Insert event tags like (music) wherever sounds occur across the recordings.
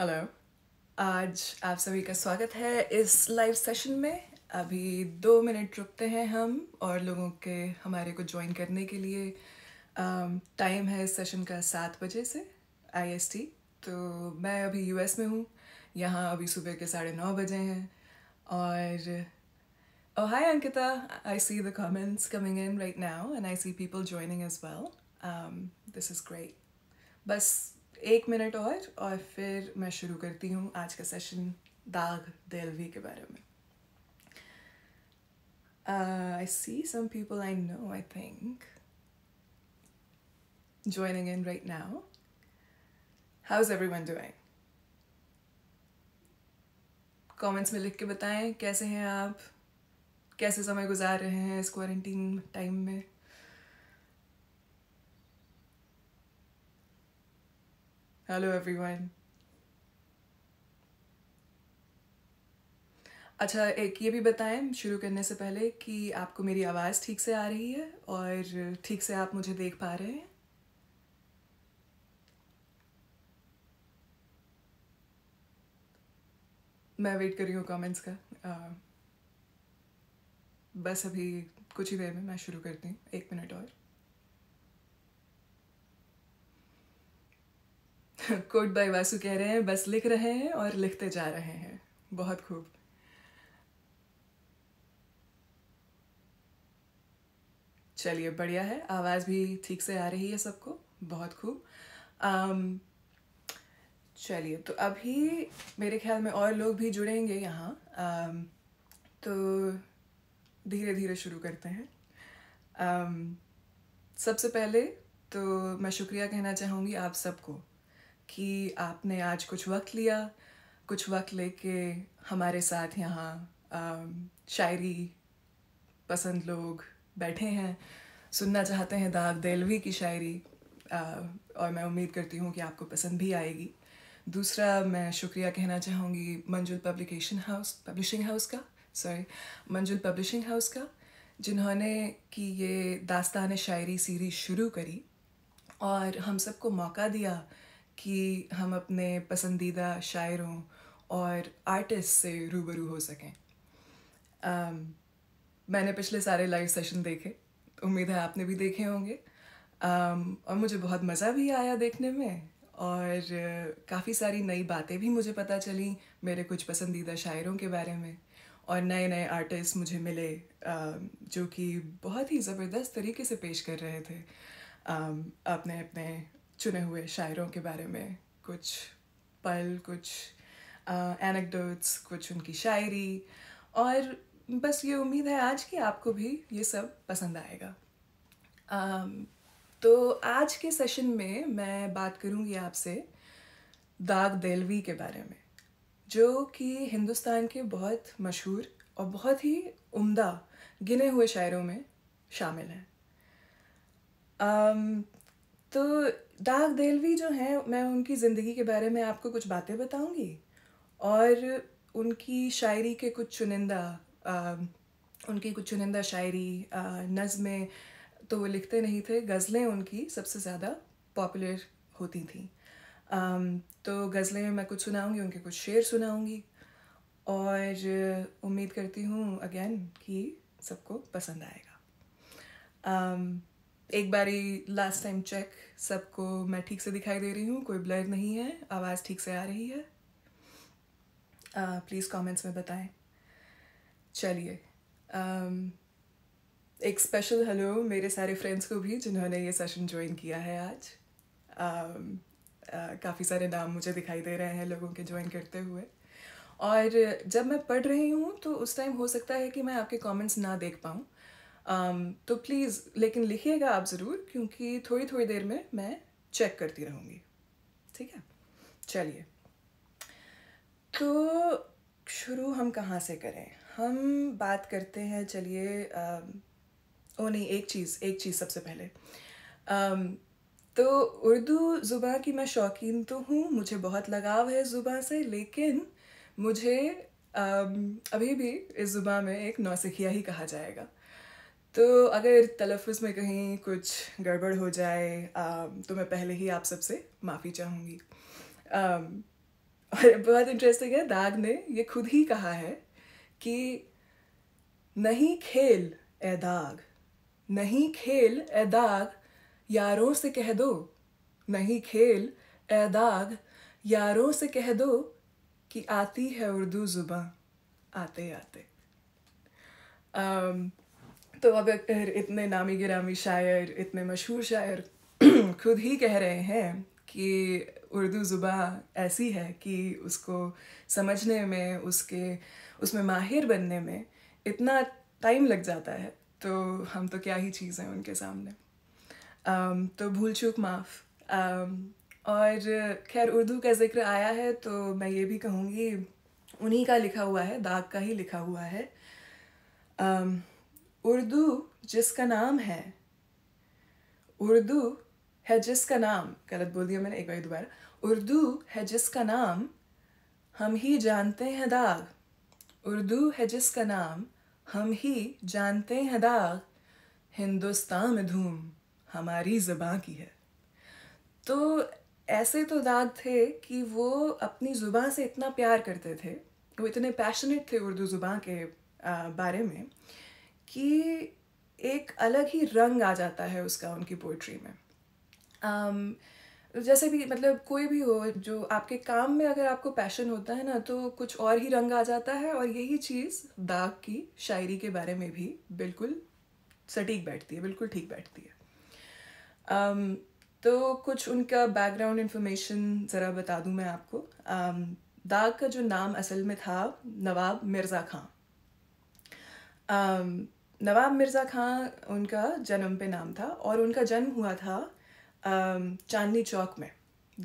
Hello आज आप सभी का स्वागत है इस लाइव सेशन में अभी दो मिनट रुकते हैं हम और लोगों के हमारे को ज्वाइन करने के लिए टाइम है इस सेशन का सात बजे से आईएसटी तो मैं अभी यूएस में हूँ यहाँ अभी सुबह के साढ़े नौ बजे हैं और Oh, Ankita I see the the coming coming right right and I see people joining joining as this is this बस एक मिनट और और फिर मैं शुरू करती हूँ आज का सेशन दाग देलवी के बारे में I see some people I know I think right now how is everyone doing comments में लिख के बताएं कैसे हैं आप कैसे समय गुजार रहे हैं इस क्वारंटीन टाइम में हेलो एवरीवन अच्छा एक ये भी बताएं शुरू करने से पहले कि आपको मेरी आवाज़ ठीक से आ रही है और ठीक से आप मुझे देख पा रहे हैं मैं वेट कर रही हूँ कमेंट्स का आ, बस अभी कुछ ही देर में मैं शुरू करती हूँ एक मिनट और कोट बाई वासु कह रहे हैं बस लिख रहे हैं और लिखते जा रहे हैं बहुत खूब चलिए बढ़िया है आवाज़ भी ठीक से आ रही है सबको बहुत खूब um, चलिए तो अभी मेरे ख्याल में और लोग भी जुड़ेंगे यहाँ um, तो धीरे धीरे शुरू करते हैं um, सबसे पहले तो मैं शुक्रिया कहना चाहूँगी आप सबको कि आपने आज कुछ वक्त लिया कुछ वक्त लेके हमारे साथ यहाँ शायरी पसंद लोग बैठे हैं सुनना चाहते हैं दाग दिलवी की शायरी आ, और मैं उम्मीद करती हूँ कि आपको पसंद भी आएगी दूसरा मैं शुक्रिया कहना चाहूँगी Manjul publication house publishing house का सॉरी मंजुल पब्लिशिंग हाउस का जिन्होंने कि ये दास्तान शायरी सीरीज़ शुरू करी और हम सबको मौका दिया कि हम अपने पसंदीदा शायरों और आर्टिस्ट से रूबरू हो सकें um, मैंने पिछले सारे लाइव सेशन देखे उम्मीद है आपने भी देखे होंगे um, और मुझे बहुत मज़ा भी आया देखने में और uh, काफ़ी सारी नई बातें भी मुझे पता चली मेरे कुछ पसंदीदा शायरों के बारे में और नए नए आर्टिस्ट मुझे मिले uh, जो कि बहुत ही ज़बरदस्त तरीके से पेश कर रहे थे um, अपने अपने चुने हुए शायरों के बारे में कुछ पल कुछ एनेक्डोट्स कुछ उनकी शायरी और बस ये उम्मीद है आज कि आपको भी ये सब पसंद आएगा तो आज के सेशन में मैं बात करूँगी आपसे दाग देलवी के बारे में जो कि हिंदुस्तान के बहुत मशहूर और बहुत ही उम्दा गिने हुए शायरों में शामिल हैं तो दाग देलवी जो हैं मैं उनकी ज़िंदगी के बारे में आपको कुछ बातें बताऊंगी और उनकी शायरी के कुछ चुनिंदा आ, उनकी कुछ चुनिंदा शायरी नज़में तो वो लिखते नहीं थे गज़लें उनकी सबसे ज़्यादा पॉपुलर होती थी um, तो गज़लें मैं कुछ सुनाऊंगी उनके कुछ शेर सुनाऊंगी और उम्मीद करती हूँ अगेन कि सबको पसंद आएगा um, एक बारी लास्ट टाइम चेक सबको मैं ठीक से दिखाई दे रही हूँ कोई ब्लर नहीं है आवाज़ ठीक से आ रही है प्लीज़ कमेंट्स में बताएं चलिए um, एक स्पेशल हेलो मेरे सारे फ्रेंड्स को भी जिन्होंने ये सेशन ज्वाइन किया है आज um, काफ़ी सारे नाम मुझे दिखाई दे रहे हैं लोगों के ज्वाइन करते हुए और जब मैं पढ़ रही हूँ तो उस टाइम हो सकता है कि मैं आपके कमेंट्स ना देख पाऊँ Um, तो प्लीज़ लेकिन लिखिएगा आप ज़रूर क्योंकि थोड़ी थोड़ी देर में मैं चेक करती रहूँगी ठीक है चलिए तो शुरू हम कहाँ से करें हम बात करते हैं चलिए um, ओ नहीं एक चीज़ एक चीज़ सबसे पहले um, तो उर्दू ज़ुबान की मैं शौकीन तो हूँ मुझे बहुत लगाव है ज़ुबान से लेकिन मुझे um, अभी भी इस ज़ुबान में एक नौसिखिया ही कहा जाएगा तो अगर तलफ़ में कहीं कुछ गड़बड़ हो जाए तो मैं पहले ही आप सबसे माफ़ी चाहूँगी और बहुत इंटरेस्टिंग है दाग ने ये खुद ही कहा है कि नहीं खेल ए दाग नहीं खेल ए दाग यारों से कह दो नहीं खेल ए दाग यारों से कह दो कि आती है उर्दू ज़ुबान आते आते um, तो अब अगर इतने नामी गिरामी शायर इतने मशहूर शायर (clears throat) खुद ही कह रहे हैं कि उर्दू ज़ुबा ऐसी है कि उसको समझने में उसके उसमें माहिर बनने में इतना टाइम लग जाता है तो हम तो क्या ही चीज़ हैं उनके सामने um, तो भूल चूक माफ़ um, और खैर उर्दू का जिक्र आया है तो मैं ये भी कहूँगी उन्हीं का लिखा हुआ है दाग का ही लिखा हुआ है um, उर्दू जिसका नाम है उर्दू है जिसका नाम गलत बोल दिया मैंने एक बार दोबारा उर्दू है जिसका नाम हम ही जानते हैं दाग उर्दू है जिसका नाम हम ही जानते हैं दाग हिंदुस्तान में धूम हमारी ज़बाँ की है तो ऐसे तो दाग थे कि वो अपनी ज़ुबान से इतना प्यार करते थे वो इतने पैशनेट थे उर्दू ज़ुबान के बारे में कि एक अलग ही रंग आ जाता है उसका उनकी पोइट्री में um, जैसे भी मतलब कोई भी हो जो आपके काम में अगर आपको पैशन होता है ना तो कुछ और ही रंग आ जाता है और यही चीज़ दाग की शायरी के बारे में भी बिल्कुल सटीक बैठती है बिल्कुल ठीक बैठती है um, तो कुछ उनका बैकग्राउंड इन्फॉर्मेशन ज़रा बता दूँ मैं आपको um, दाग का जो नाम असल में था नवाब मिर्ज़ा खां um, नवाब मिर्ज़ा खां उनका जन्म पे नाम था और उनका जन्म हुआ था चांदनी चौक में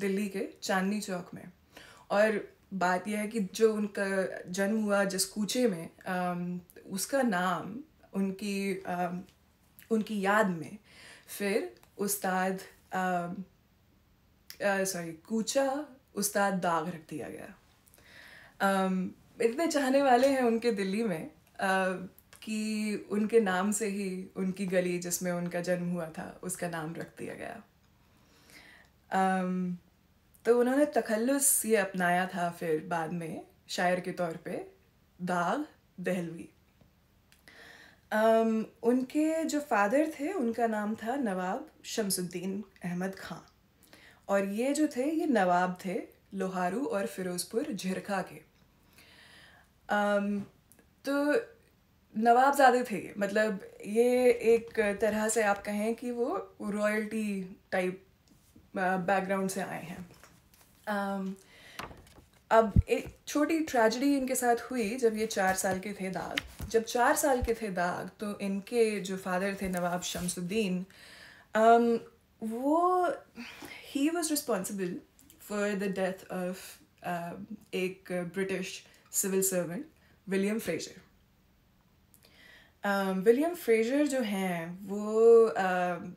दिल्ली के चांदनी चौक में और बात यह है कि जो उनका जन्म हुआ जिस कूचे में उसका नाम उनकी उनकी याद में फिर उस्ताद सॉरी कूचा उस्ताद दाग रख दिया गया इतने चाहने वाले हैं उनके दिल्ली में कि उनके नाम से ही उनकी गली जिसमें उनका जन्म हुआ था उसका नाम रख दिया गया um, तो उन्होंने तखल्लुस ये अपनाया था फिर बाद में शायर के तौर पे दाग दहलवी um, उनके जो फादर थे उनका नाम था नवाब शमसुद्दीन अहमद खां और ये जो थे ये नवाब थे लोहारू और फिरोज़पुर झिरखा के um, तो नवाबजादे थे मतलब ये एक तरह से आप कहें कि वो रॉयल्टी टाइप बैकग्राउंड से आए हैं um, अब एक छोटी ट्रेजडी इनके साथ हुई जब ये चार साल के थे दाग जब चार साल के थे दाग तो इनके जो फादर थे नवाब शमसुद्दीन um, वो he was responsible for the death of एक British civil servant William Fraser William Fraser जो हैं वो uh,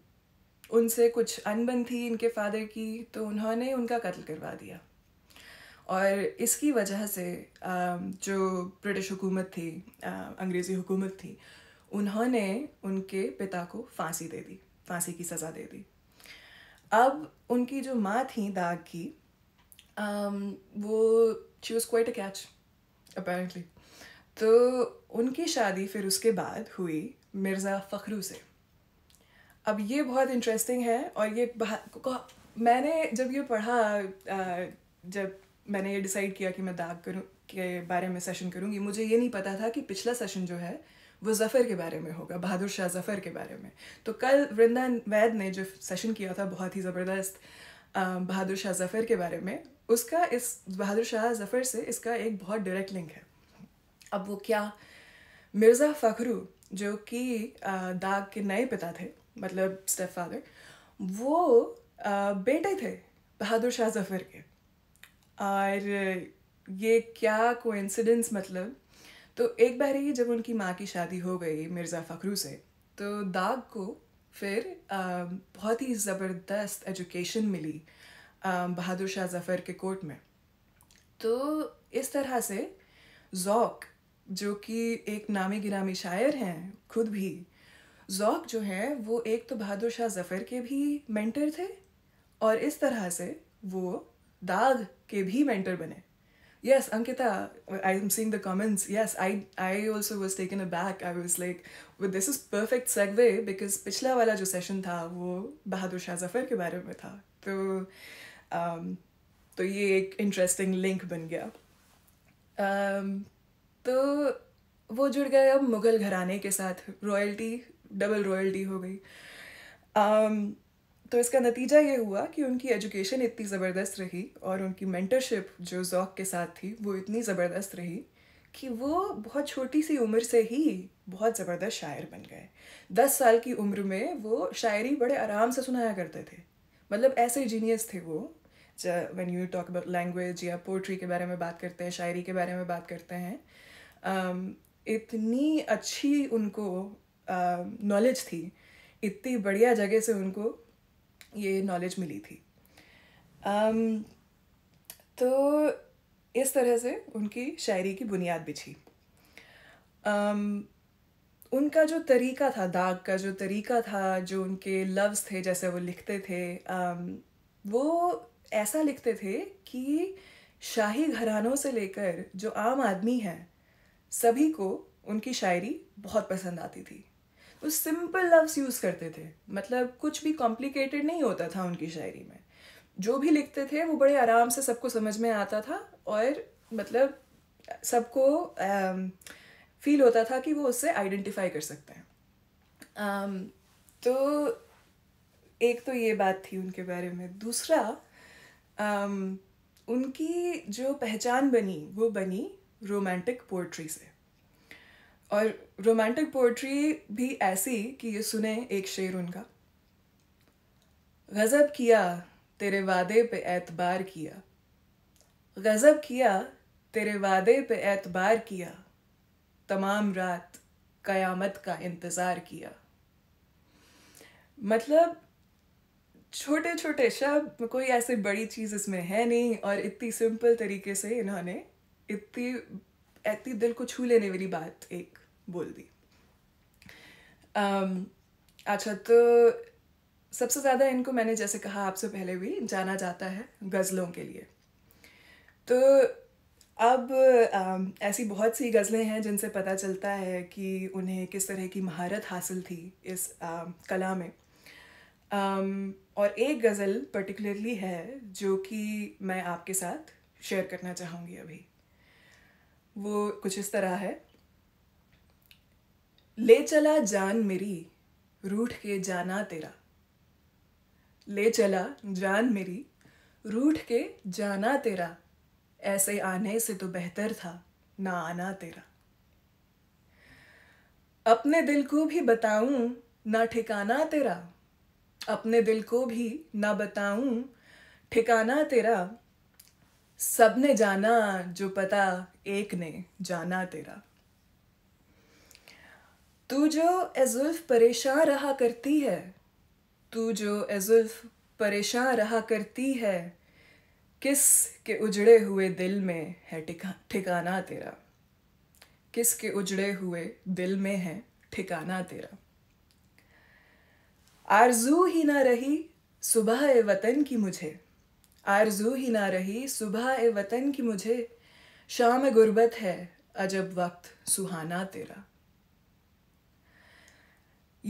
उनसे कुछ अनबन थी इनके फादर की तो उन्होंने उनका कत्ल करवा दिया और इसकी वजह से uh, जो ब्रिटिश हुकूमत थी uh, अंग्रेज़ी हुकूमत थी उन्होंने उनके पिता को फांसी दे दी फांसी की सज़ा दे दी अब उनकी जो माँ थी दाग की um, वो she was quite a catch apparently तो उनकी शादी फिर उसके बाद हुई मिर्ज़ा फ़खरू से अब ये बहुत इंटरेस्टिंग है और ये मैंने जब ये पढ़ा जब मैंने ये डिसाइड किया कि मैं दाग करूँ के बारे में सेशन करूँगी मुझे ये नहीं पता था कि पिछला सेशन जो है वो ज़फ़र के बारे में होगा बहादुर शाह ज़फ़र के बारे में तो कल वृंदा वैद ने जो सेशन किया था बहुत ही ज़बरदस्त बहादुर शाह ज़फ़र के बारे में उसका इस बहादुर शाह ज़फ़र से इसका एक बहुत डायरेक्ट लिंक है अब वो क्या मिर्ज़ा फ़खरू जो कि दाग के नए पिता थे मतलब स्टेप फादर वो बेटे थे बहादुर शाह जफ़र के और ये क्या कोइंसिडेंस मतलब तो एक बार ही जब उनकी माँ की शादी हो गई मिर्ज़ा फ़खरू से तो दाग को फिर बहुत ही ज़बरदस्त एजुकेशन मिली बहादुर शाह जफ़र के कोर्ट में तो इस तरह से ज़ौक जो कि एक नामी गिरामी शायर हैं खुद भी जौक जो है वो एक तो बहादुर शाह जफ़र के भी मेंटर थे और इस तरह से वो दाग के भी मेंटर बने yes ankita i'm seeing the comments yes I I also was taken aback i I like like this is perfect segue because पिछला वाला जो सेशन था वो बहादुर शाह जफर के बारे में था तो um, तो ये एक इंटरेस्टिंग लिंक बन गया um, तो वो जुड़ गए अब मुग़ल घराने के साथ रॉयल्टी डबल रॉयल्टी हो गई um, तो इसका नतीजा ये हुआ कि उनकी एजुकेशन इतनी ज़बरदस्त रही और उनकी मेंटरशिप जो जौक के साथ थी वो इतनी ज़बरदस्त रही कि वो बहुत छोटी सी उम्र से ही बहुत ज़बरदस्त शायर बन गए दस साल की उम्र में वो शायरी बड़े आराम से सुनाया करते थे मतलब ऐसे जीनियस थे वो when you talk about language या पोट्री के बारे में बात करते हैं शायरी के बारे में बात करते हैं Um, इतनी अच्छी उनको नॉलेज um, थी इतनी बढ़िया जगह से उनको ये नॉलेज मिली थी um, तो इस तरह से उनकी शायरी की बुनियाद बिछी um, उनका जो तरीका था दाग का जो तरीका था जो उनके लफ्ज़ थे जैसे वो लिखते थे um, वो ऐसा लिखते थे कि शाही घरानों से लेकर जो आम आदमी है सभी को उनकी शायरी बहुत पसंद आती थी वो सिंपल लफ्स यूज़ करते थे मतलब कुछ भी कॉम्प्लिकेटेड नहीं होता था उनकी शायरी में जो भी लिखते थे वो बड़े आराम से सबको समझ में आता था और मतलब सबको फील um, होता था कि वो उससे आइडेंटिफाई कर सकते हैं um, तो एक तो ये बात थी उनके बारे में दूसरा um, उनकी जो पहचान बनी वो बनी रोमांटिक पोट्री से और रोमांटिक पोट्री भी ऐसी कि ये सुने एक शेर उनका गज़ब किया तेरे वादे पे एतबार किया गज़ब किया तेरे वादे पे एतबार किया तमाम रात कयामत का इंतज़ार किया मतलब छोटे छोटे शब्द कोई ऐसी बड़ी चीज़ इसमें है नहीं और इतनी सिंपल तरीके से इन्होंने इतनी इतनी दिल को छू लेने वाली बात एक बोल दी um, अच्छा तो सबसे ज़्यादा इनको मैंने जैसे कहा आपसे पहले भी जाना जाता है गज़लों के लिए तो अब ऐसी बहुत सी गज़लें हैं जिनसे पता चलता है कि उन्हें किस तरह की महारत हासिल थी इस आ, कला में आ, और एक गज़ल पर्टिकुलरली है जो कि मैं आपके साथ शेयर करना चाहूँगी अभी वो कुछ इस तरह है ले चला जान मेरी रूठ के जाना तेरा ले चला जान मेरी रूठ के जाना तेरा ऐसे आने से तो बेहतर था ना आना तेरा अपने दिल को भी बताऊं ना ठिकाना तेरा अपने दिल को भी ना बताऊं ठिकाना तेरा सबने जाना जो पता एक ने जाना तेरा तू जो एजुल्फ परेशान रहा करती है तू जो एजुल्फ परेशान रहा करती है किस के उजड़े हुए दिल में है ठिकाना तेरा किस के उजड़े हुए दिल में है ठिकाना तेरा आरजू ही ना रही सुबह ए वतन की मुझे आरजू ही ना रही सुबह ए वतन की मुझे शाम गुर्बत है अजब वक्त सुहाना तेरा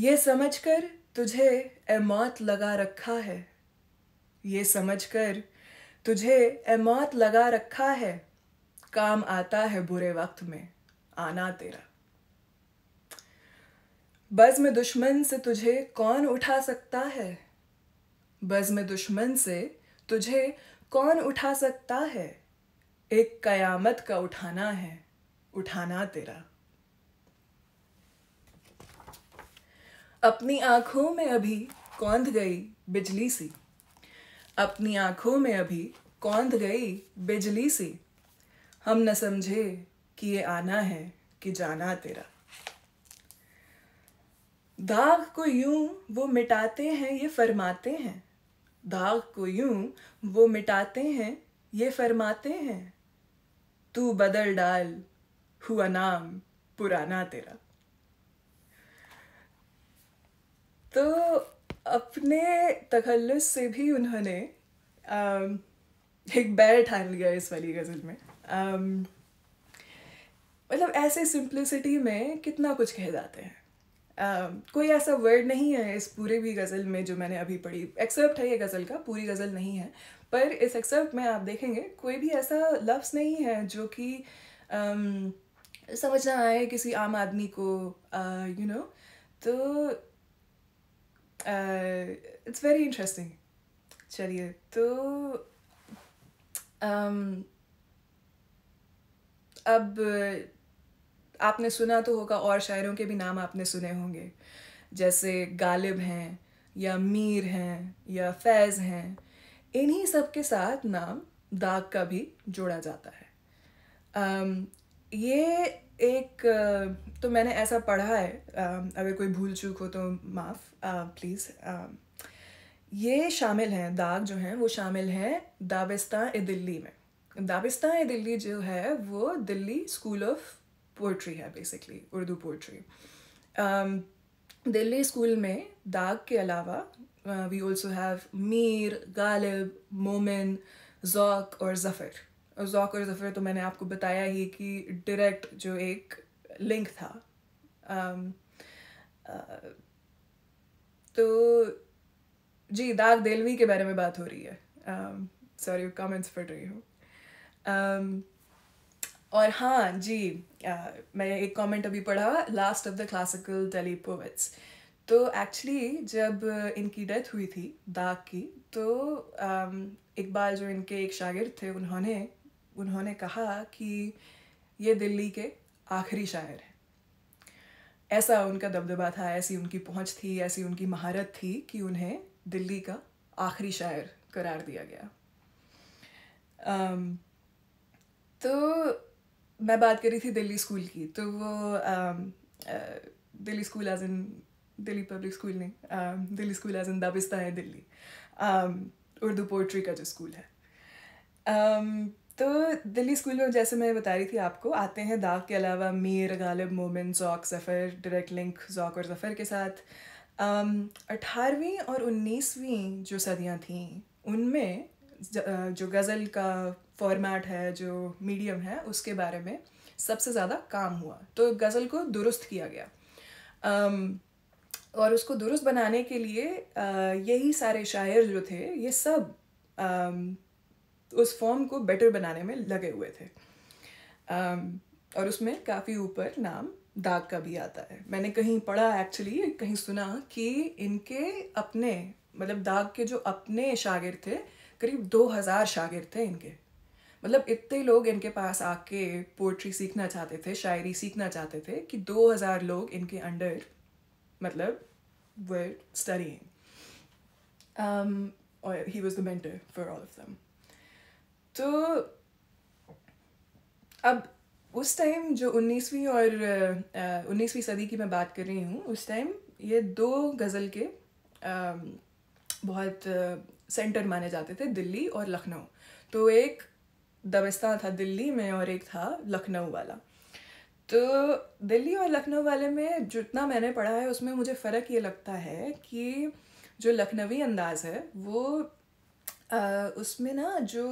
ये समझकर तुझे ए मौत लगा रखा है ये समझकर तुझे ए मौत लगा रखा है काम आता है बुरे वक्त में आना तेरा में दुश्मन से तुझे कौन उठा सकता है में दुश्मन से तुझे कौन उठा सकता है एक कयामत का उठाना है उठाना तेरा अपनी आंखों में अभी कौंध गई बिजली सी अपनी आंखों में अभी कौंध गई बिजली सी हम न समझे कि ये आना है कि जाना तेरा दाग को यूं वो मिटाते हैं ये फरमाते हैं दाग को यूं वो मिटाते हैं ये फरमाते हैं तू बदल डाल हुआ नाम पुराना तेरा तो अपने तखल्लुस से भी उन्होंने एक बैर ठान लिया इस वाली गज़ल में मतलब ऐसे सिंप्लिसिटी में कितना कुछ कह जाते हैं कोई ऐसा वर्ड नहीं है इस पूरे भी गज़ल में जो मैंने अभी पढ़ी एक्सेप्ट है ये गज़ल का पूरी गज़ल नहीं है पर इस एक्सेप्ट में आप देखेंगे कोई भी ऐसा लफ्स नहीं है जो कि um, समझना आए किसी आम आदमी को यू नो तो इट्स वेरी इंटरेस्टिंग चलिए तो um, अब आपने सुना तो होगा और शायरों के भी नाम आपने सुने होंगे जैसे गालिब हैं या मीर हैं या फैज़ हैं इन्हीं सब के साथ नाम दाग का भी जोड़ा जाता है um, ये एक तो मैंने ऐसा पढ़ा है अगर कोई भूल चूक हो तो माफ़ प्लीज़ ये शामिल हैं दाग जो हैं वो शामिल हैं दाबिस्तान ए दिल्ली में दाबिस्तान ए दिल्ली जो है वो दिल्ली स्कूल ऑफ पोइट्री है basically Urdu poetry Delhi school में दाग के अलावा uh, we also have Mir, Galib, Momin, Zok or Zafar. Zok or Zafar तो मैंने आपको बताया ही कि डायरेक्ट जो एक लिंक था um, uh, तो जी दाग देलवी के बारे में बात हो रही है सॉरी um, कमेंट्स पढ़ रही हूँ um, और हाँ जी uh, मैं एक कमेंट अभी पढ़ा last of the classical Delhi poets तो एक्चुअली जब इनकी डेथ हुई थी दाग की तो एक बार जो इनके एक शागिर्द थे उन्होंने उन्होंने कहा कि ये दिल्ली के आखिरी शायर हैं ऐसा उनका दबदबा था ऐसी उनकी पहुंच थी ऐसी उनकी महारत थी कि उन्हें दिल्ली का आखिरी शायर करार दिया गया um, तो मैं बात करी थी दिल्ली स्कूल की तो वो um, uh, Delhi school as in Delhi public school नहीं दिल्ली स्कूल एज इन दाबिस्ता है दिल्ली उर्दू पोइट्री का जो स्कूल है तो दिल्ली स्कूल में जैसे मैं बता रही थी आपको आते हैं दाग के अलावा मीर गालिब मोमिन जौक जफ़र डायरेक्ट लिंक जौक और जफ़र के साथ अठारहवीं और उन्नीसवीं जो सदियाँ थीं उनमें जो गज़ल का फॉर्मेट है जो मीडियम है उसके बारे में सबसे ज़्यादा काम हुआ तो गज़ल को दुरुस्त किया गया um, और उसको दुरुस्त बनाने के लिए यही सारे शायर जो थे ये सब उस फॉर्म को बेटर बनाने में लगे हुए थे और उसमें काफ़ी ऊपर नाम दाग का भी आता है मैंने कहीं पढ़ा एक्चुअली कहीं सुना कि इनके अपने मतलब दाग के जो अपने शागिर थे करीब दो हज़ार शागिर थे इनके मतलब इतने लोग इनके पास आके पोइट्री सीखना चाहते थे शायरी सीखना चाहते थे कि दो हज़ार लोग इनके अंडर मतलब were studying. Um, or oh, he was the mentor for all of them. So, अब उस टाइम जो 19वीं और uh, 19वीं सदी की मैं बात कर रही हूँ उस टाइम ये दो गज़ल के uh, बहुत सेंटर uh, माने जाते थे दिल्ली और लखनऊ तो एक दबिस्ता था दिल्ली में और एक था लखनऊ वाला तो दिल्ली और लखनऊ वाले में जितना मैंने पढ़ा है उसमें मुझे फ़र्क ये लगता है कि जो लखनवी अंदाज़ है वो आ, उसमें ना जो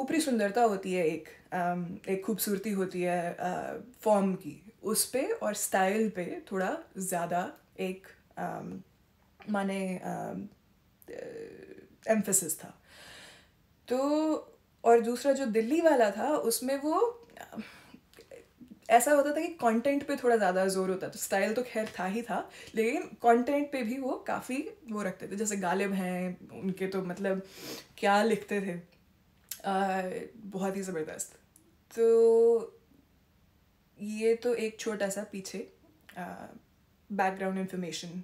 ऊपरी सुंदरता होती है एक आ, एक खूबसूरती होती है फॉर्म की उस पर और स्टाइल पे थोड़ा ज़्यादा एक आ, माने एम्फेसिस था तो और दूसरा जो दिल्ली वाला था उसमें वो ऐसा होता था कि कंटेंट पे थोड़ा ज़्यादा जोर होता था स्टाइल तो, तो खैर था ही था लेकिन कंटेंट पे भी वो काफ़ी वो रखते थे जैसे गालिब हैं उनके तो मतलब क्या लिखते थे आ, बहुत ही ज़बरदस्त तो ये तो एक छोटा सा पीछे बैकग्राउंड इन्फॉर्मेशन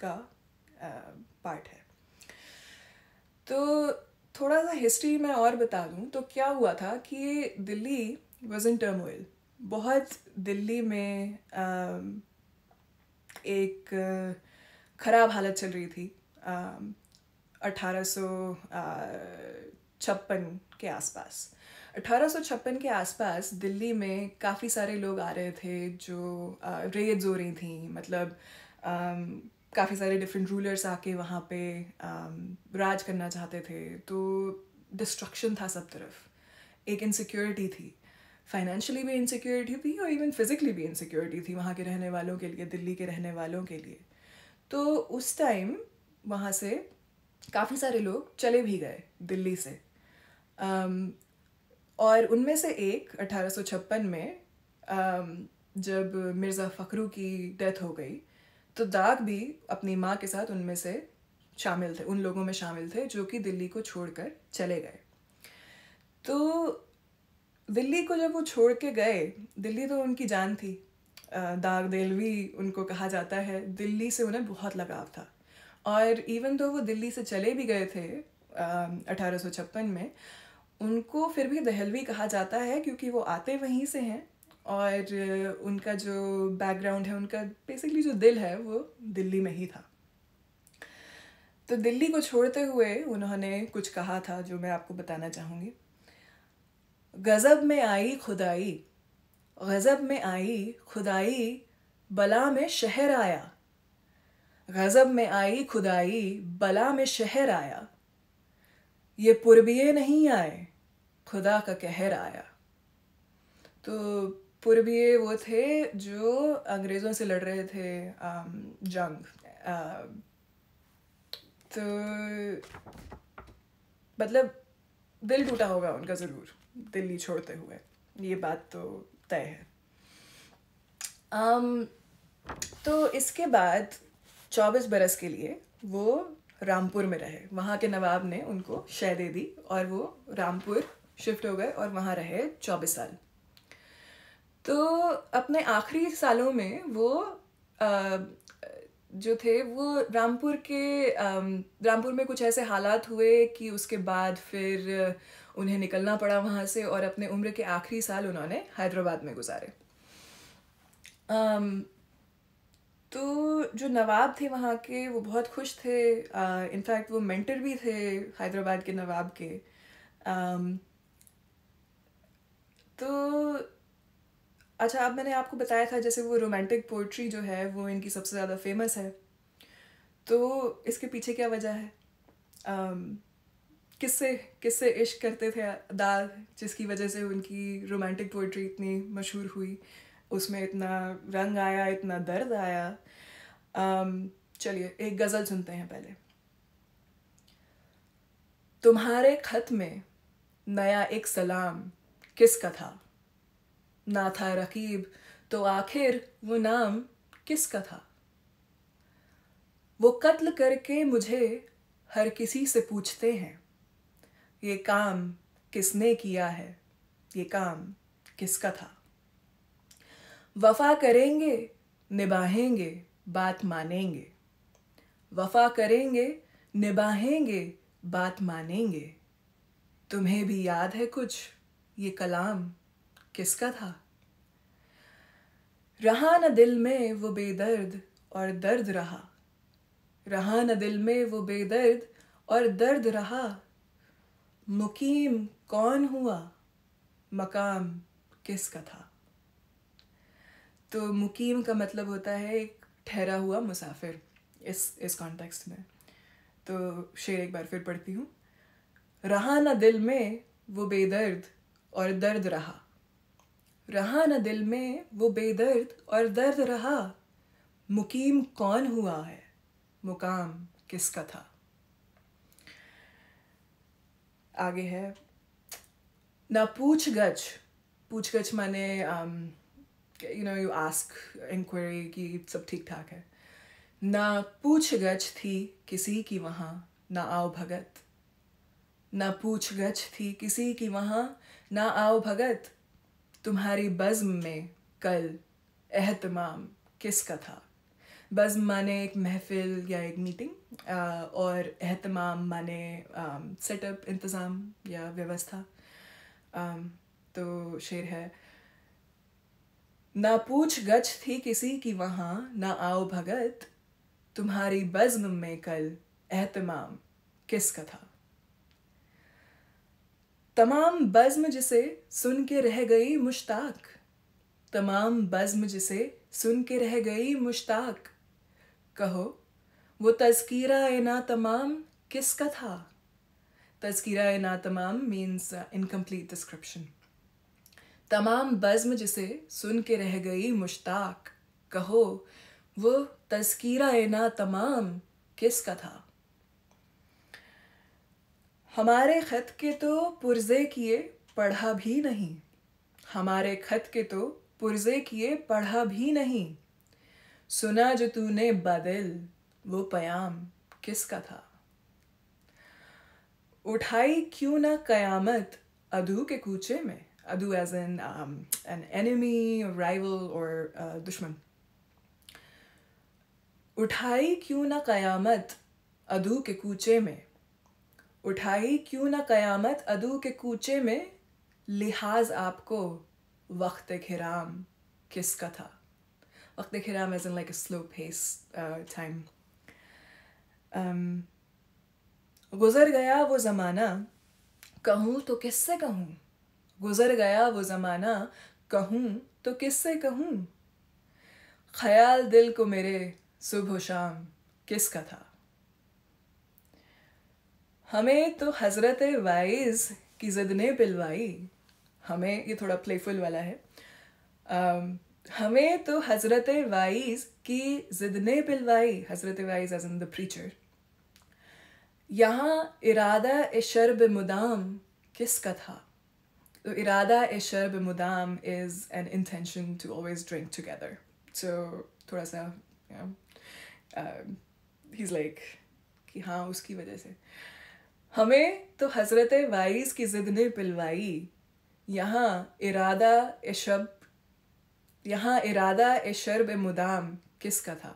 का पार्ट है तो थोड़ा सा हिस्ट्री मैं और बता दूँ तो क्या हुआ था कि दिल्ली वॉज इन टर्मोइल बहुत दिल्ली में एक ख़राब हालत चल रही थी अठारह छप्पन के आसपास अठारह छप्पन के आसपास दिल्ली में काफ़ी सारे लोग आ रहे थे जो रेड्स हो रही थी मतलब काफ़ी सारे डिफरेंट रूलर्स आके वहाँ पे राज करना चाहते थे तो डिस्ट्रक्शन था सब तरफ एक इनसिक्योरिटी थी फाइनेंशियली भी इनसिक्योरिटी थी और इवन फिज़िकली भी इनसिक्योरिटी थी वहाँ के रहने वालों के लिए दिल्ली के रहने वालों के लिए तो उस टाइम वहाँ से काफ़ी सारे लोग चले भी गए दिल्ली से um, और उनमें से एक 1856 में um, जब मिर्ज़ा फ़खरू की डेथ हो गई तो दाग भी अपनी माँ के साथ उनमें से शामिल थे उन लोगों में शामिल थे जो कि दिल्ली को छोड़कर चले गए तो दिल्ली को जब वो छोड़ के गए दिल्ली तो उनकी जान थी दाग दिलवी उनको कहा जाता है दिल्ली से उन्हें बहुत लगाव था और इवन तो वो दिल्ली से चले भी गए थे अठारह में उनको फिर भी दहलवी कहा जाता है क्योंकि वो आते वहीं से हैं और उनका जो बैकग्राउंड है उनका बेसिकली जो दिल है वो दिल्ली में ही था तो दिल्ली को छोड़ते हुए उन्होंने कुछ कहा था जो मैं आपको बताना चाहूँगी गज़ब में आई खुदाई गज़ब में आई खुदाई बला में शहर आया गज़ब में आई खुदाई बला में शहर आया ये पुरबिए नहीं आए खुदा का कहर आया तो पुरबिए वो थे जो अंग्रेज़ों से लड़ रहे थे जंग तो मतलब दिल टूटा होगा उनका ज़रूर दिल्ली छोड़ते हुए ये बात तो तय है um, तो इसके बाद चौबीस बरस के लिए वो रामपुर में रहे वहाँ के नवाब ने उनको शह दे दी और वो रामपुर शिफ्ट हो गए और वहाँ रहे चौबीस साल तो अपने आखिरी सालों में वो आ, जो थे वो रामपुर के रामपुर में कुछ ऐसे हालात हुए कि उसके बाद फिर उन्हें निकलना पड़ा वहाँ से और अपने उम्र के आखिरी साल उन्होंने हैदराबाद में गुजारे तो जो नवाब थे वहाँ के वो बहुत खुश थे इनफैक्ट वो मेंटर भी थे हैदराबाद के नवाब के तो अच्छा अब मैंने आपको बताया था जैसे वो रोमांटिक पोइट्री जो है वो इनकी सबसे ज़्यादा फेमस है तो इसके पीछे क्या वजह है um, किससे किससे इश्क करते थे दाद जिसकी वजह से उनकी रोमांटिक पोइट्री इतनी मशहूर हुई उसमें इतना रंग आया इतना दर्द आया um, चलिए एक गज़ल सुनते हैं पहले तुम्हारे खत में नया एक सलाम किसका था ना था रकीब तो आखिर वो नाम किसका था वो कत्ल करके मुझे हर किसी से पूछते हैं ये काम किसने किया है ये काम किसका था वफा करेंगे निभाएंगे बात मानेंगे वफा करेंगे निभाएंगे बात मानेंगे तुम्हें भी याद है कुछ ये कलाम किसका था रहा न दिल में वो बेदर्द और दर्द रहा रहा न दिल में वो बेदर्द और दर्द रहा मुकीम कौन हुआ मकाम किसका था तो मुकीम का मतलब होता है एक ठहरा हुआ मुसाफिर इस इस कॉन्टेक्स्ट में तो शेर एक बार फिर पढ़ती हूँ रहा ना दिल में वो बेदर्द और दर्द रहा रहा ना दिल में वो बेदर्द और दर्द रहा मुकीम कौन हुआ है मुकाम किसका था आगे है ना पूछ गछ पूछ गछ माने you know you ask inquiry कि सब ठीक ठाक है ना पूछ गछ थी किसी की वहाँ ना आओ भगत ना पूछ गछ थी किसी की वहाँ ना आओ भगत तुम्हारी बज़्म में कल एहतमाम किसका था बस माने एक महफिल या एक मीटिंग और अहतमाम माने सेटअप इंतज़ाम या व्यवस्था तो शेर है ना पूछ गच थी किसी की वहाँ ना आओ भगत तुम्हारी बज्म में कल एहतमाम किसका था तमाम बज्म जिसे सुन के रह गई मुश्ताक तमाम बज्म जिसे सुन के रह गई मुश्ताक कहो वो तस्करा ए ना तमाम किसका था तस्करा ए ना तमाम मीन्स इनकम्प्लीट डिस्क्रिप्शन तमाम बज्म जिसे सुन के रह गई मुश्ताक कहो वो तस्करा ए ना तमाम किसका था हमारे ख़त के तो पुरजे किए पढ़ा भी नहीं हमारे खत के तो पुरजे किए पढ़ा भी नहीं सुना जो तूने बदल वो पयाम किसका था उठाई क्यों ना कयामत अधू के कूचे में अधू as an an enemy rival और दुश्मन उठाई क्यों ना कयामत अधू के कूचे में उठाई क्यों ना कयामत अधू के कूचे में लिहाज आपको वक्त खिराम किसका था وقت الحرام as in like a slow pace uh, time um, गुजर गया वो ज़माना कहूँ तो किससे कहूँ गुजर गया वो ज़माना कहूँ तो किससे कहूँ ख्याल दिल को मेरे सुबह शाम किसका था हमें तो हज़रत वाइज की ज़द ने पिलवाई हमें ये थोड़ा प्लेफुल वाला है um, हमें तो हज़रत वाइज की ज़िद ने पिलवाई हज़रत वाइज एज इन द प्रीचर यहाँ इरादा ए शर्ब मुदाम किसका था तो इरादा ए शर्ब मुदाम is an intention to always drink together so थोड़ा सा इज़ लाइक um, कि हाँ उसकी वजह से हमें तो हज़रत वाइज की ज़िद ने पिलवाई यहाँ इरादा ए शब यहाँ इरादा ए शर्ब मुदाम किसका था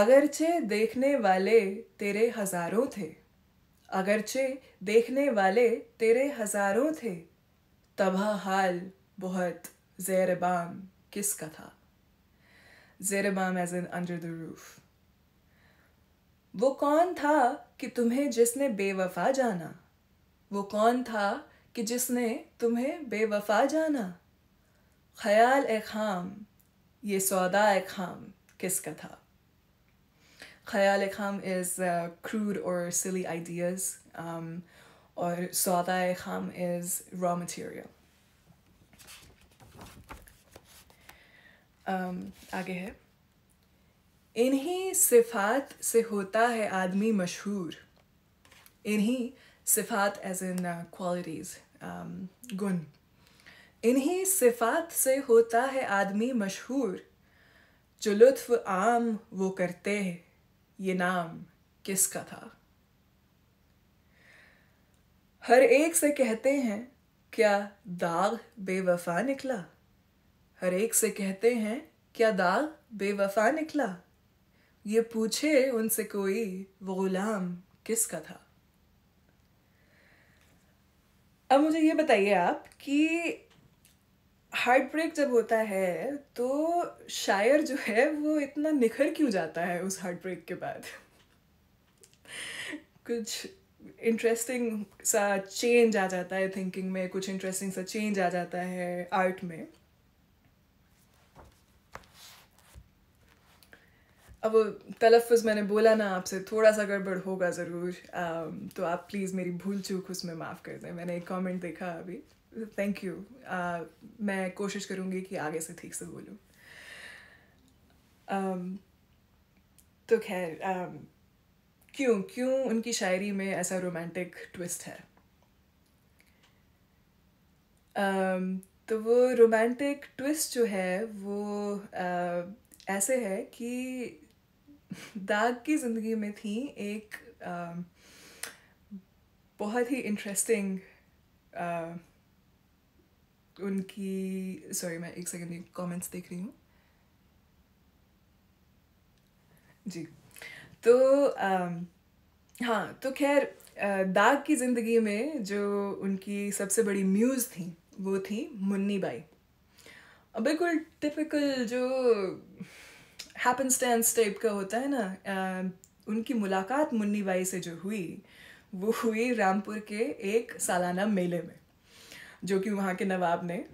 अगरचे देखने वाले तेरे हजारों थे अगरचे देखने वाले तेरे हजारों थे तबाह हाल बहुत जेरबाम बाम किसका था जेरबाम बाम as in under the roof वो कौन था कि तुम्हें जिसने बेवफा जाना वो कौन था कि जिसने तुम्हें बेवफा जाना ख्याल ए खाम ये सौदा ए खाम किसका था ख्याल खाम इज़ क्रूड और सिली आइडियाज़ और सौदा खाम इज रॉ मटेरियल um, आगे है इन्हीं सिफात से होता है आदमी मशहूर इन्हीं सिफात एज इन क्वालिटीज़ गुण इन्हीं सिफात से होता है आदमी मशहूर जो लुत्फ आम वो करते हैं ये नाम किसका था हर एक से कहते हैं क्या दाग बेवफा निकला हर एक से कहते हैं क्या दाग बेवफा निकला ये पूछे उनसे कोई वो गुलाम किसका था अब मुझे ये बताइए आप कि हार्ट ब्रेक जब होता है तो शायर जो है वो इतना निखर क्यों जाता है उस हार्ट ब्रेक के बाद कुछ इंटरेस्टिंग सा चेंज आ जाता है थिंकिंग में कुछ इंटरेस्टिंग सा चेंज आ जाता है आर्ट में अब तलफ़ मैंने बोला ना आपसे थोड़ा सा गड़बड़ होगा ज़रूर तो आप प्लीज़ मेरी भूल चूक उसमें माफ़ कर दें मैंने एक कमेंट देखा अभी थैंक यू uh, मैं कोशिश करूँगी कि आगे से ठीक से बोलूँ um, तो खैर um, क्यों क्यों उनकी शायरी में ऐसा रोमांटिक ट्विस्ट है um, तो वो रोमांटिक ट्विस्ट जो है वो uh, ऐसे है कि दाग की ज़िंदगी में थी एक uh, बहुत ही इंटरेस्टिंग uh, उनकी सॉरी मैं एक सेकेंड एक कमेंट्स देख रही हूँ जी तो आ, um, हाँ तो खैर दाग की ज़िंदगी में जो उनकी सबसे बड़ी म्यूज़ थी वो थी मुन्नी बाई बिल्कुल टिपिकल जो हैपन स्टैंड टाइप का होता है ना आ, उनकी मुलाकात मुन्नी बाई से जो हुई वो हुई रामपुर के एक सालाना मेले में जो कि वहाँ के नवाब ने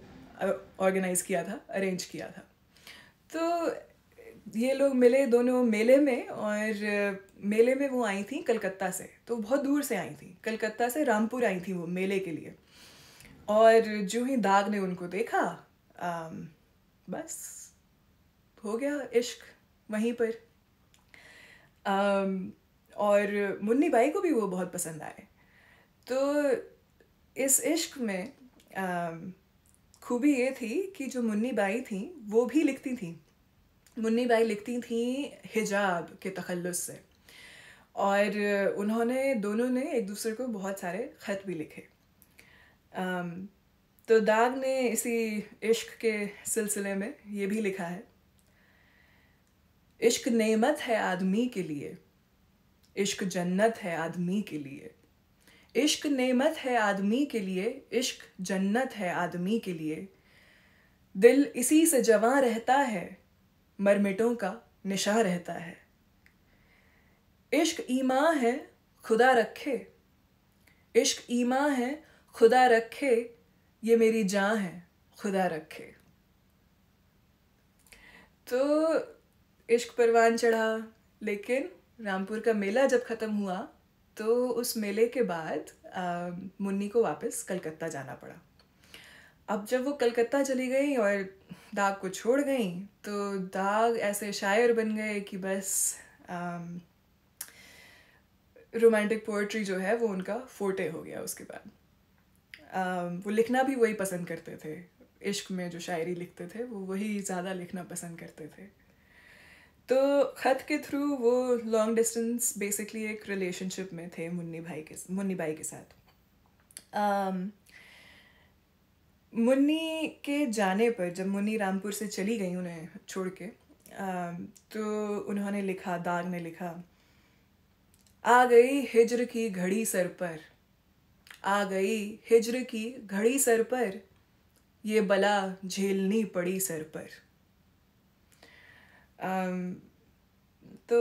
ऑर्गेनाइज़ किया था अरेंज किया था तो ये लोग मिले दोनों मेले में और मेले में वो आई थी कलकत्ता से तो बहुत दूर से आई थी कलकत्ता से रामपुर आई थी वो मेले के लिए और जो ही दाग ने उनको देखा आ, बस हो गया इश्क वहीं पर आ, और मुन्नी बाई को भी वो बहुत पसंद आए तो इस इश्क में Um, खूबी ये थी कि जो मुन्नी बाई थी वो भी लिखती थी मुन्नी बाई लिखती थी हिजाब के तखल्लुस से और उन्होंने दोनों ने एक दूसरे को बहुत सारे ख़त भी लिखे um, तो दाग ने इसी इश्क के सिलसिले में ये भी लिखा है इश्क नेमत है आदमी के लिए इश्क जन्नत है आदमी के लिए इश्क नेमत है आदमी के लिए इश्क जन्नत है आदमी के लिए दिल इसी से जवा रहता है मरमिटों का निशा रहता है इश्क ईमा है खुदा रखे इश्क ईमा है खुदा रखे ये मेरी जान है खुदा रखे तो इश्क परवान चढ़ा लेकिन रामपुर का मेला जब ख़त्म हुआ तो उस मेले के बाद मुन्नी को वापस कलकत्ता जाना पड़ा अब जब वो कलकत्ता चली गई और दाग को छोड़ गई तो दाग ऐसे शायर बन गए कि बस रोमांटिक पोइट्री जो है वो उनका फोटे हो गया उसके बाद आ, वो लिखना भी वही पसंद करते थे इश्क में जो शायरी लिखते थे वो वही ज़्यादा लिखना पसंद करते थे तो ख़त के थ्रू वो लॉन्ग डिस्टेंस बेसिकली एक रिलेशनशिप में थे मुन्नी भाई के मुन्नी भाई के साथ um, मुन्नी के जाने पर जब मुन्नी रामपुर से चली गई उन्हें छोड़ के um, तो उन्होंने लिखा दाग ने लिखा आ गई हिजर की घड़ी सर पर आ गई हिजर की घड़ी सर पर ये बला झेलनी पड़ी सर पर Um, तो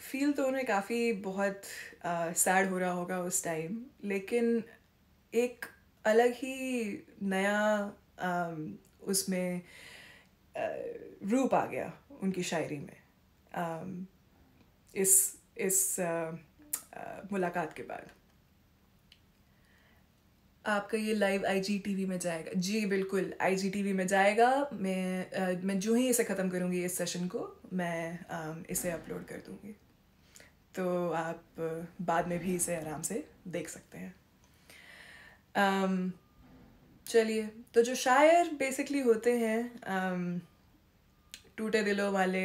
फील तो उन्हें काफ़ी बहुत सैड uh, हो रहा होगा उस टाइम लेकिन एक अलग ही नया uh, उसमें uh, रूप आ गया उनकी शायरी में um, इस इस uh, uh, मुलाकात के बाद आपका ये लाइव आईजीटीवी में जाएगा जी बिल्कुल आईजीटीवी में जाएगा मैं आ, मैं जो ही इसे ख़त्म करूँगी इस सेशन को मैं आ, इसे अपलोड कर दूँगी तो आप बाद में भी इसे आराम से देख सकते हैं चलिए तो जो शायर बेसिकली होते हैं टूटे दिलों वाले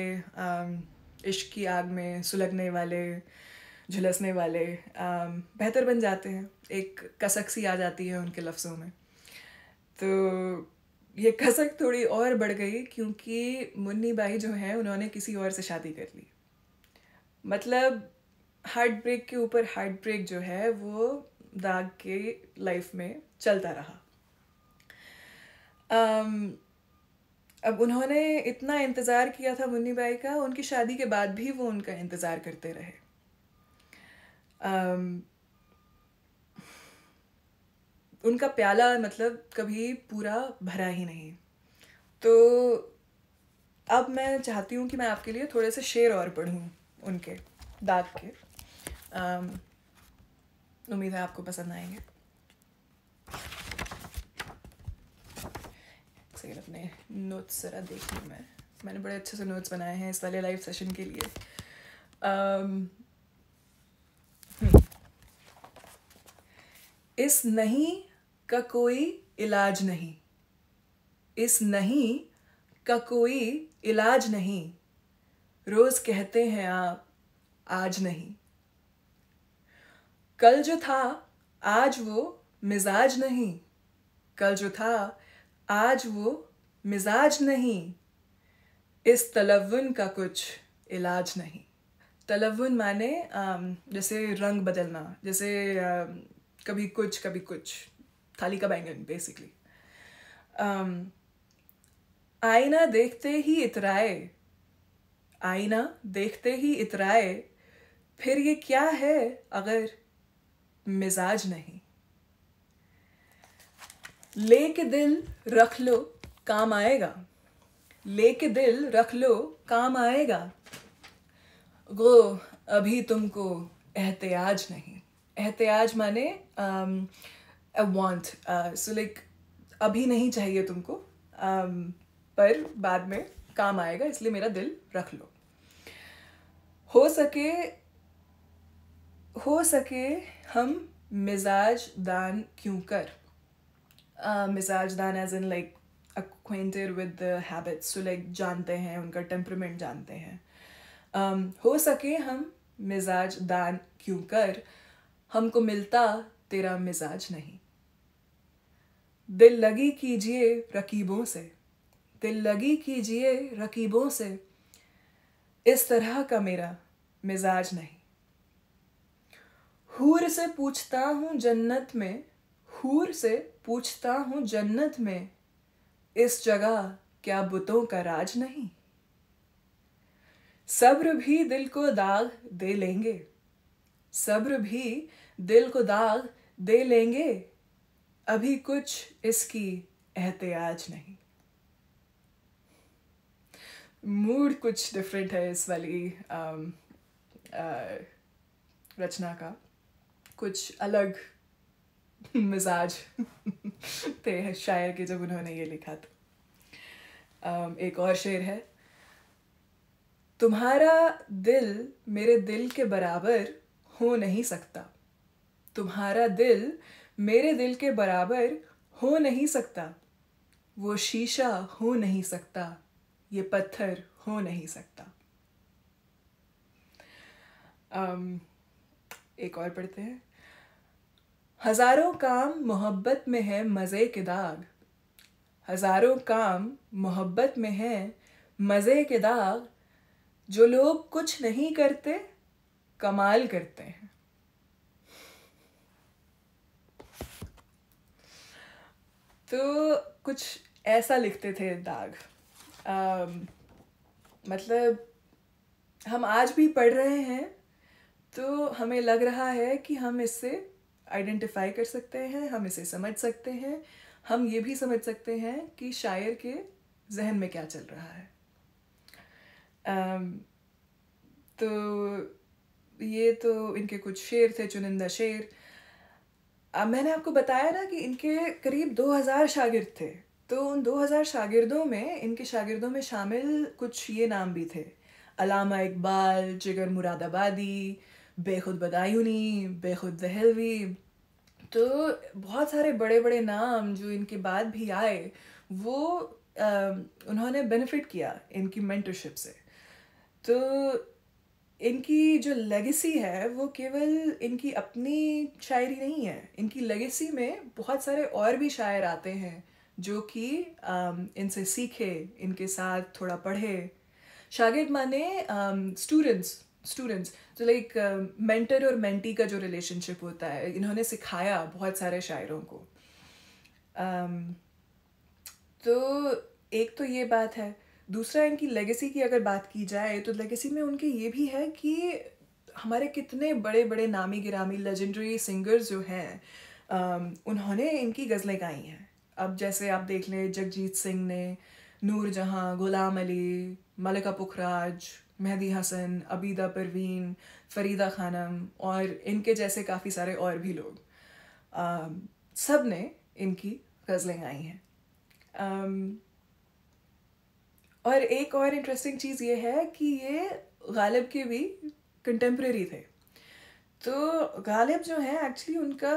इश्क की आग में सुलगने वाले झुलसने वाले um, बेहतर बन जाते हैं एक कसक सी आ जाती है उनके लफ्ज़ों में तो ये कसक थोड़ी और बढ़ गई क्योंकि मुन्नी बाई जो हैं उन्होंने किसी और से शादी कर ली मतलब हार्ट ब्रेक के ऊपर हार्ट ब्रेक जो है वो दाग के लाइफ में चलता रहा um, अब उन्होंने इतना इंतज़ार किया था मुन्नी बाई का उनकी शादी के बाद भी वो उनका इंतज़ार करते रहे Um, उनका प्याला मतलब कभी पूरा भरा ही नहीं तो अब मैं चाहती हूँ कि मैं आपके लिए थोड़े से शेर और पढ़ूँ उनके दाग के um, उम्मीद है आपको पसंद आएंगे अपने नोट्स ज़रा देख लूँ मैं मैंने बड़े अच्छे से नोट्स बनाए हैं इस वाले लाइव सेशन के लिए um, इस नहीं का कोई इलाज नहीं इस नहीं का कोई इलाज नहीं रोज कहते हैं आप आज नहीं कल जो था आज वो मिजाज नहीं कल जो था आज वो मिजाज नहीं इस तलवन का कुछ इलाज नहीं तलवन माने जैसे रंग बदलना जैसे कभी कुछ कभी कुछ थाली का बैंगन बेसिकली um, आईना देखते ही इतराए आईना देखते ही इतराए फिर ये क्या है अगर मिजाज नहीं ले के दिल रख लो काम आएगा ले के दिल रख लो काम आएगा गो अभी तुमको एहतियाज नहीं एहतियाज माने I um, Uh, so like अभी नहीं चाहिए तुमको um, पर बाद में काम आएगा इसलिए मेरा दिल रख लो हो सके हो सके हम मिजाज दान क्यों कर मिजाज दान as in like acquainted with the habits so like जानते हैं उनका टेम्परमेंट जानते हैं um, हो सके हम मिजाज दान क्यों कर हमको मिलता तेरा मिजाज नहीं दिल लगी कीजिए रकीबों से दिल लगी कीजिए रकीबों से इस तरह का मेरा मिजाज नहीं हूर से पूछता हूं जन्नत में हूर से पूछता हूं जन्नत में इस जगह क्या बुतों का राज नहीं सब्र भी दिल को दाग दे लेंगे सब्र भी दिल को दाग दे लेंगे अभी कुछ इसकी एहतियाज नहीं मूड कुछ डिफरेंट है इस वाली um, uh, रचना का कुछ अलग मिजाज (laughs) थे शायर के जब उन्होंने ये लिखा था um, एक और शेर है तुम्हारा दिल मेरे दिल के बराबर हो नहीं सकता तुम्हारा दिल मेरे दिल के बराबर हो नहीं सकता वो शीशा हो नहीं सकता ये पत्थर हो नहीं सकता um, एक और पढ़ते हैं हजारों काम मोहब्बत में है मज़े के दाग हजारों काम मोहब्बत में है मज़े के दाग जो लोग कुछ नहीं करते कमाल करते हैं तो कुछ ऐसा लिखते थे दाग um, मतलब हम आज भी पढ़ रहे हैं तो हमें लग रहा है कि हम इससे आइडेंटिफाई कर सकते हैं हम इसे समझ सकते हैं हम ये भी समझ सकते हैं कि शायर के जहन में क्या चल रहा है um, तो ये तो इनके कुछ शेर थे चुनिंदा शेर अब मैंने आपको बताया ना कि इनके करीब 2000 शागिर्द थे तो उन 2000 शागिर्दों में इनके शागिर्दों में शामिल कुछ ये नाम भी थे अलामा इकबाल जिगर मुरादाबादी बेखुद बदायूनी बेखुद दहलवी तो बहुत सारे बड़े बड़े नाम जो इनके बाद भी आए वो आ, उन्होंने बेनिफिट किया इनकी मेंटरशिप से तो इनकी जो लेगेसी है वो केवल इनकी अपनी शायरी नहीं है इनकी लेगेसी में बहुत सारे और भी शायर आते हैं जो कि इनसे सीखे इनके साथ थोड़ा पढ़े शागिर्द माने स्टूडेंट्स स्टूडेंट्स तो लाइक मेंटर और मेंटी का जो रिलेशनशिप होता है इन्होंने सिखाया बहुत सारे शायरों को um, तो एक तो ये बात है दूसरा इनकी लेगेसी की अगर बात की जाए तो लेगेसी में उनके ये भी है कि हमारे कितने बड़े बड़े नामी गिरामी लेजेंडरी सिंगर्स जो हैं उन्होंने इनकी गज़लें गाई हैं अब जैसे आप देख लें जगजीत सिंह ने नूर जहाँ गुलाम अली मलिका पुखराज मेहदी हसन अबीदा परवीन फरीदा खानम और इनके जैसे काफ़ी सारे और भी लोग आ, सब ने इनकी गज़लें गाई हैं और एक और इंटरेस्टिंग चीज़ ये है कि ये गालिब के भी कंटेम्प्रेरी थे तो गालिब जो है एक्चुअली उनका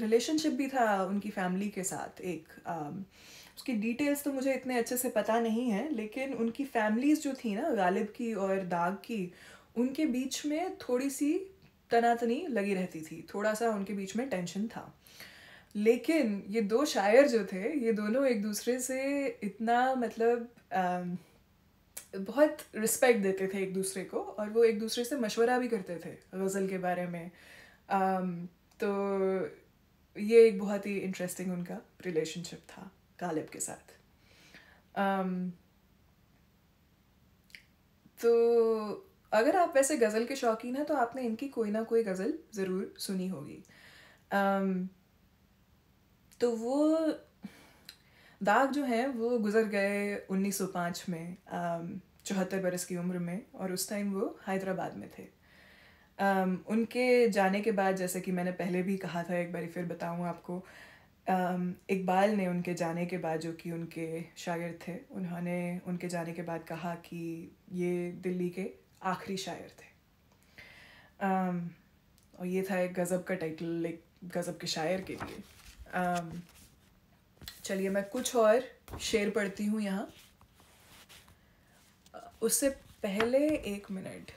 रिलेशनशिप भी था उनकी फैमिली के साथ एक आ, um, उसकी डिटेल्स तो मुझे इतने अच्छे से पता नहीं है लेकिन उनकी फैमिलीज़ जो थी ना गालिब की और दाग की उनके बीच में थोड़ी सी तनातनी लगी रहती थी थोड़ा सा उनके बीच में टेंशन था लेकिन ये दो शायर जो थे ये दोनों एक दूसरे से इतना मतलब Um, बहुत रिस्पेक्ट देते थे एक दूसरे को और वो एक दूसरे से मशवरा भी करते थे गज़ल के बारे में um, तो ये एक बहुत ही इंटरेस्टिंग उनका रिलेशनशिप था गालिब के साथ um, तो अगर आप वैसे गज़ल के शौकीन हैं तो आपने इनकी कोई ना कोई गज़ल ज़रूर सुनी होगी तो वो दाग जो है वो गुजर गए 1905 में चौहत्तर बरस की उम्र में और उस टाइम वो हैदराबाद में थे उनके जाने के बाद जैसे कि मैंने पहले भी कहा था एक बार फिर बताऊँ आपको इकबाल ने उनके जाने के बाद जो कि उनके शायर थे उन्होंने उनके जाने के बाद कहा कि ये दिल्ली के आखिरी शायर थे और ये था एक गज़ब का टाइटल एक गज़ब के शायर के लिए चलिए मैं कुछ और शेर पढ़ती हूँ यहाँ उससे पहले एक मिनट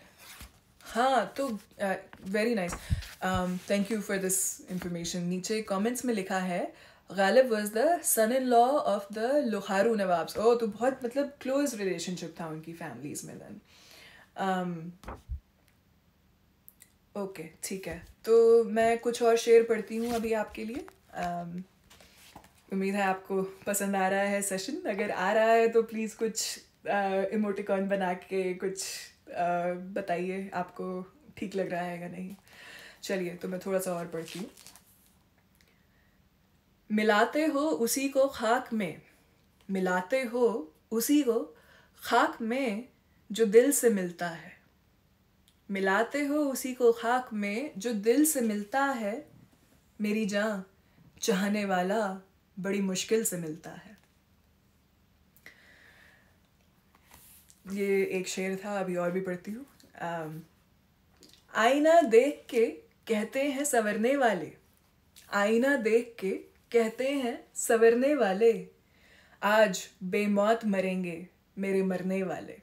हाँ तो very nice thank you for this information नीचे कमेंट्स में लिखा है Ghalib was the son in law of the Loharu nawabs oh oh, तो बहुत मतलब क्लोज रिलेशनशिप था उनकी फैमिलीज में देन ओके um, ठीक है तो मैं कुछ और शेयर पढ़ती हूँ अभी आपके लिए um, उम्मीद है आपको पसंद आ रहा है सेशन अगर आ रहा है तो प्लीज़ कुछ इमोटिकॉन बना के कुछ बताइए आपको ठीक लग रहा है या नहीं चलिए तो मैं थोड़ा सा और पढ़ती हूँ मिलाते हो उसी को खाक में मिलाते हो उसी को खाक में जो दिल से मिलता है मिलाते हो उसी को खाक में जो दिल से मिलता है मेरी जान चाहने वाला बड़ी मुश्किल से मिलता है ये एक शेर था अभी और भी पढ़ती हूँ आईना देख के कहते हैं सवरने वाले आईना देख के कहते हैं सवरने वाले आज बेमौत मरेंगे मेरे मरने वाले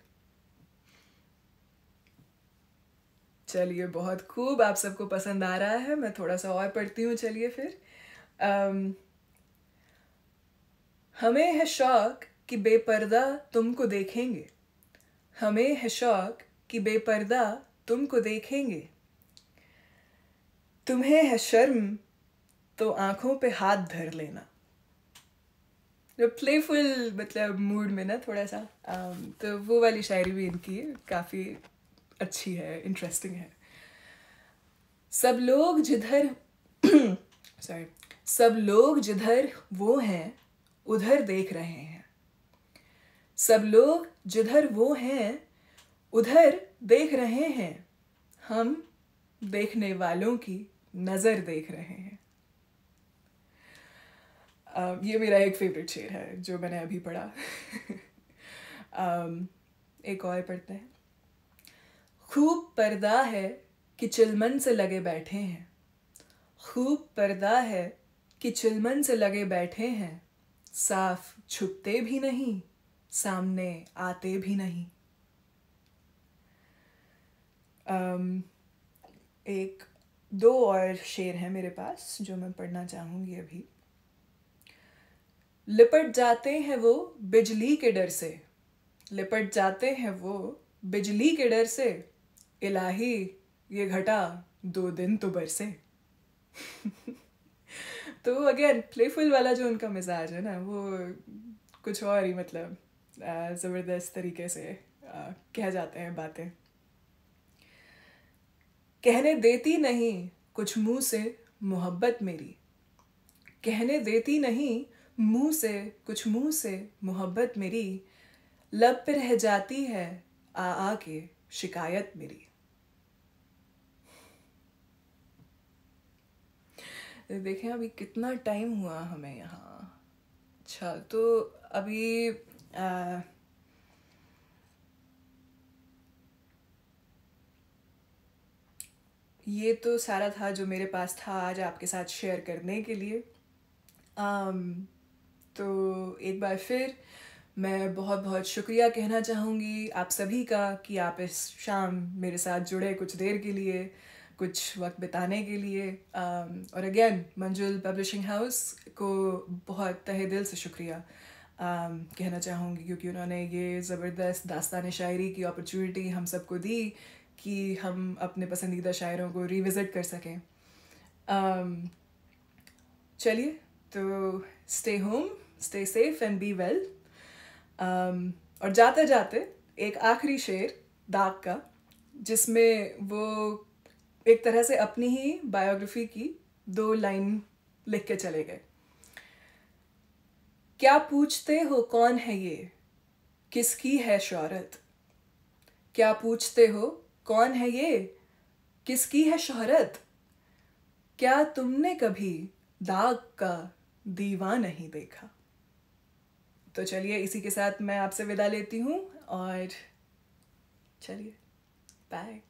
चलिए बहुत खूब आप सबको पसंद आ रहा है मैं थोड़ा सा और पढ़ती हूँ चलिए फिर um, हमें है शौक कि बेपर्दा तुमको देखेंगे हमें है शौक कि बेपर्दा तुमको देखेंगे तुम्हें है शर्म तो आंखों पे हाथ धर लेना जो प्लेफुल मतलब मूड में ना थोड़ा सा um, तो वो वाली शायरी भी इनकी काफ़ी अच्छी है इंटरेस्टिंग है सब लोग जिधर सॉरी (coughs) सब लोग जिधर वो हैं उधर देख रहे हैं सब लोग जिधर वो हैं उधर देख रहे हैं हम देखने वालों की नज़र देख रहे हैं uh, ये मेरा एक फेवरेट शेर है जो मैंने अभी पढ़ा um, (laughs) एक और पढ़ते हैं खूब पर्दा है कि चिलमन से लगे बैठे हैं खूब पर्दा है कि चिलमन से लगे बैठे हैं साफ छुपते भी नहीं सामने आते भी नहीं um, एक दो और शेर हैं मेरे पास जो मैं पढ़ना चाहूंगी अभी लिपट जाते हैं वो बिजली के डर से लिपट जाते हैं वो बिजली के डर से इलाही ये घटा दो दिन तो बरसे (laughs) तो अगेन प्लेफुल वाला जो उनका मिजाज है ना वो कुछ और ही मतलब ज़बरदस्त तरीके से कह जाते हैं बातें कहने देती नहीं कुछ मुंह से मोहब्बत मेरी कहने देती नहीं मुंह से कुछ मुंह से मोहब्बत मेरी लब पे रह जाती है आ आ के शिकायत मेरी तो देखें अभी कितना टाइम हुआ हमें यहाँ अच्छा तो अभी आ, ये तो सारा था जो मेरे पास था आज आपके साथ शेयर करने के लिए आम, तो एक बार फिर मैं बहुत बहुत शुक्रिया कहना चाहूँगी आप सभी का कि आप इस शाम मेरे साथ जुड़े कुछ देर के लिए कुछ वक्त बिताने के लिए um, और अगेन मंजुल पब्लिशिंग हाउस को बहुत तहे दिल से शुक्रिया um, कहना चाहूँगी क्योंकि उन्होंने ये ज़बरदस्त दास्तान शायरी की अपॉर्चुनिटी हम सबको दी कि हम अपने पसंदीदा शायरों को रिविज़िट कर सकें um, चलिए तो stay home stay safe and be well और जाते जाते एक आखिरी शेर दाग का जिसमें वो एक तरह से अपनी ही बायोग्राफी की दो लाइन लिख के चले गए क्या पूछते हो कौन है ये किसकी है शोहरत क्या पूछते हो कौन है ये किसकी है शोहरत क्या तुमने कभी दाग का दीवा नहीं देखा तो चलिए इसी के साथ मैं आपसे विदा लेती हूँ और चलिए बाय